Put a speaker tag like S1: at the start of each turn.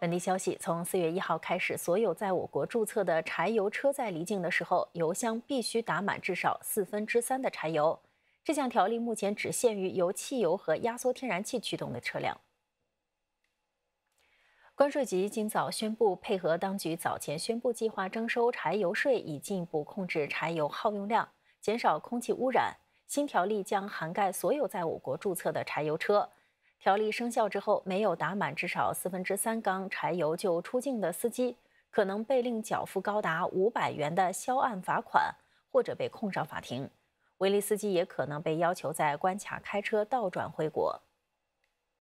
S1: 本地消息，从四月一号开始，所有在我国注册的柴油车在离境的时候，油箱必须打满至少四分之三的柴油。这项条例目前只限于由汽油和压缩天然气驱动的车辆。关税局今早宣布，配合当局早前宣布计划征收柴油税，以进一步控制柴油耗用量，减少空气污染。新条例将涵盖所有在我国注册的柴油车。条例生效之后，没有打满至少四分之三缸柴油就出境的司机，可能被令缴付高达五百元的销案罚款，或者被控上法庭。违利司机也可能被要求在关卡开车倒转回国。